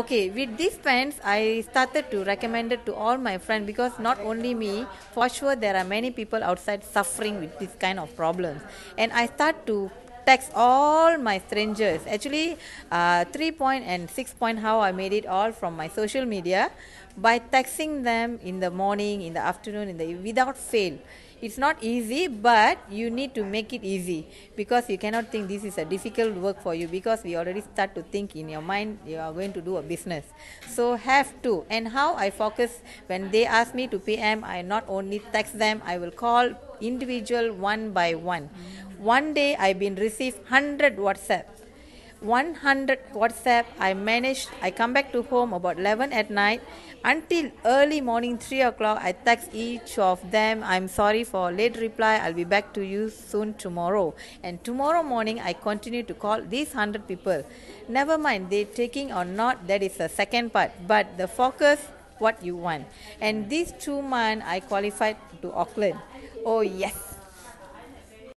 okay with these pants i started to recommend it to all my friends because not only me for sure there are many people outside suffering with this kind of problems and i start to text all my strangers actually uh, 3 point and 6 point how i made it all from my social media by texting them in the morning in the afternoon in the without fail it's not easy, but you need to make it easy because you cannot think this is a difficult work for you because we already start to think in your mind you are going to do a business. So have to. And how I focus when they ask me to PM, I not only text them, I will call individual one by one. One day I've been received 100 WhatsApp 100 WhatsApp. I managed. I come back to home about 11 at night until early morning 3 o'clock. I text each of them. I'm sorry for late reply. I'll be back to you soon tomorrow. And tomorrow morning, I continue to call these 100 people. Never mind, they taking or not, that is the second part. But the focus, what you want. And these two months, I qualified to Auckland. Oh, yes.